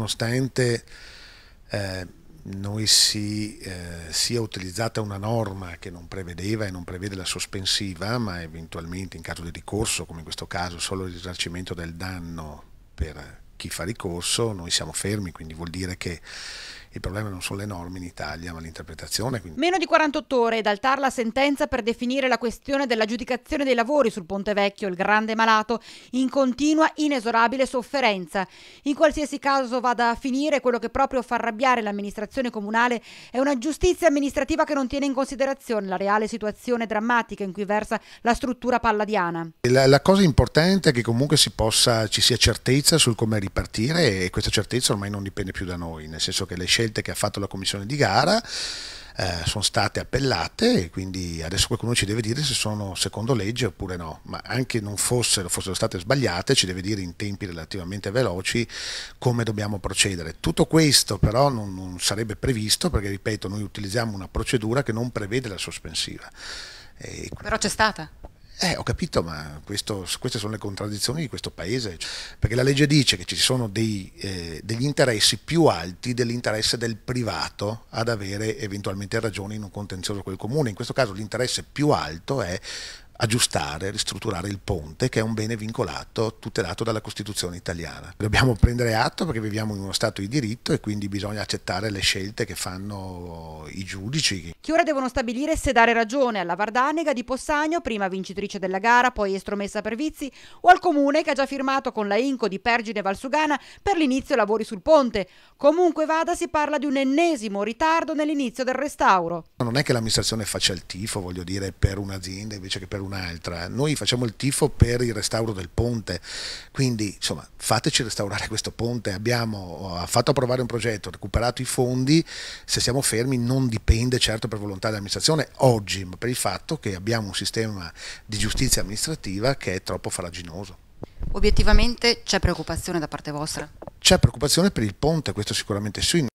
nonostante eh, noi si eh, sia utilizzata una norma che non prevedeva e non prevede la sospensiva, ma eventualmente in caso di ricorso, come in questo caso solo il risarcimento del danno per chi fa ricorso, noi siamo fermi, quindi vuol dire che il problema non sono le norme in Italia, ma l'interpretazione. Quindi... Meno di 48 ore dal TAR la sentenza per definire la questione dell'aggiudicazione dei lavori sul Ponte Vecchio, il grande malato, in continua inesorabile sofferenza. In qualsiasi caso vada a finire quello che proprio fa arrabbiare l'amministrazione comunale è una giustizia amministrativa che non tiene in considerazione la reale situazione drammatica in cui versa la struttura palladiana. La, la cosa importante è che comunque si possa, ci sia certezza sul come ripartire e questa certezza ormai non dipende più da noi, nel senso che le scelte scelte che ha fatto la commissione di gara eh, sono state appellate e quindi adesso qualcuno ci deve dire se sono secondo legge oppure no, ma anche non fossero, fossero state sbagliate ci deve dire in tempi relativamente veloci come dobbiamo procedere. Tutto questo però non, non sarebbe previsto perché, ripeto, noi utilizziamo una procedura che non prevede la sospensiva. E... Però c'è stata. Eh, ho capito, ma questo, queste sono le contraddizioni di questo paese, perché la legge dice che ci sono dei, eh, degli interessi più alti dell'interesse del privato ad avere eventualmente ragione in un contenzioso col comune. In questo caso l'interesse più alto è aggiustare, ristrutturare il ponte, che è un bene vincolato, tutelato dalla Costituzione italiana. Dobbiamo prendere atto perché viviamo in uno Stato di diritto e quindi bisogna accettare le scelte che fanno i giudici. Che ora devono stabilire se dare ragione alla Vardanega di Possagno, prima vincitrice della gara, poi estromessa per vizi, o al comune che ha già firmato con la Inco di Pergine Valsugana per l'inizio lavori sul ponte. Comunque vada, si parla di un ennesimo ritardo nell'inizio del restauro. Non è che l'amministrazione faccia il tifo, voglio dire, per un'azienda invece che per un un'altra. Noi facciamo il tifo per il restauro del ponte, quindi insomma fateci restaurare questo ponte. Abbiamo fatto approvare un progetto, recuperato i fondi, se siamo fermi non dipende certo per volontà dell'amministrazione oggi, ma per il fatto che abbiamo un sistema di giustizia amministrativa che è troppo faraginoso. Obiettivamente c'è preoccupazione da parte vostra? C'è preoccupazione per il ponte, questo sicuramente sì.